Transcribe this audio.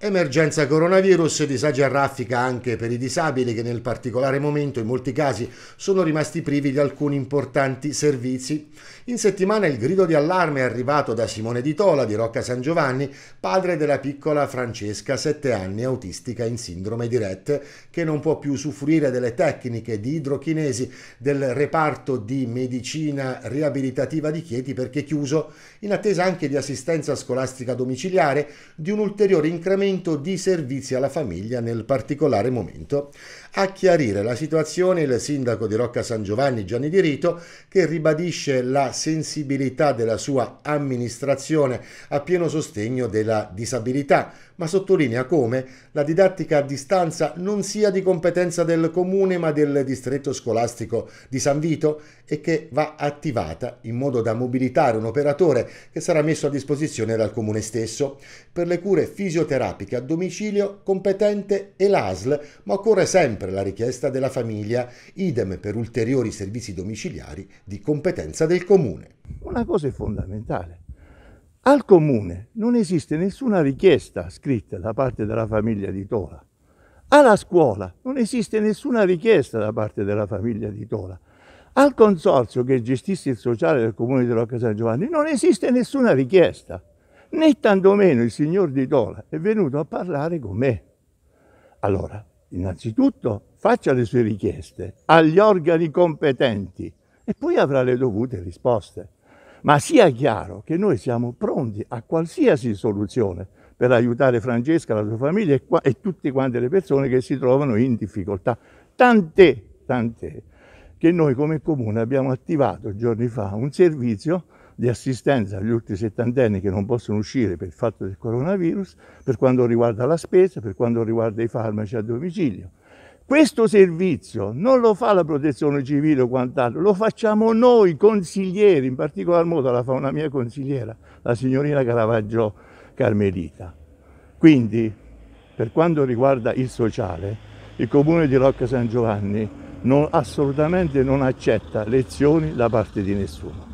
Emergenza coronavirus, disagi a raffica anche per i disabili che nel particolare momento in molti casi sono rimasti privi di alcuni importanti servizi. In settimana il grido di allarme è arrivato da Simone Di Tola di Rocca San Giovanni, padre della piccola Francesca, 7 anni, autistica in sindrome di Rett, che non può più usufruire delle tecniche di idrochinesi del reparto di medicina riabilitativa di Chieti perché chiuso, in attesa anche di assistenza scolastica domiciliare, di un ulteriore incremento fornimento di servizi alla famiglia nel particolare momento. A chiarire la situazione il sindaco di Rocca San Giovanni Gianni Di Rito che ribadisce la sensibilità della sua amministrazione a pieno sostegno della disabilità ma sottolinea come la didattica a distanza non sia di competenza del comune ma del distretto scolastico di San Vito e che va attivata in modo da mobilitare un operatore che sarà messo a disposizione dal comune stesso per le cure fisioterapiche a domicilio competente e l'ASL, ma occorre sempre la richiesta della famiglia, idem per ulteriori servizi domiciliari di competenza del comune. Una cosa è fondamentale al comune non esiste nessuna richiesta scritta da parte della famiglia di Tola. Alla scuola non esiste nessuna richiesta da parte della famiglia di Tola. Al consorzio che gestisce il sociale del comune di Rocca San Giovanni non esiste nessuna richiesta, né tantomeno il signor di Tola è venuto a parlare con me. Allora, innanzitutto faccia le sue richieste agli organi competenti e poi avrà le dovute risposte. Ma sia chiaro che noi siamo pronti a qualsiasi soluzione per aiutare Francesca, la sua famiglia e, qua, e tutte quante le persone che si trovano in difficoltà. Tant'è, tant'è, che noi come Comune abbiamo attivato giorni fa un servizio di assistenza agli ultimi settantenni che non possono uscire per il fatto del coronavirus, per quanto riguarda la spesa, per quanto riguarda i farmaci a domicilio. Questo servizio non lo fa la protezione civile o quant'altro, lo facciamo noi consiglieri, in particolar modo la fa una mia consigliera, la signorina Caravaggio Carmelita. Quindi, per quanto riguarda il sociale, il comune di Rocca San Giovanni non, assolutamente non accetta lezioni da parte di nessuno.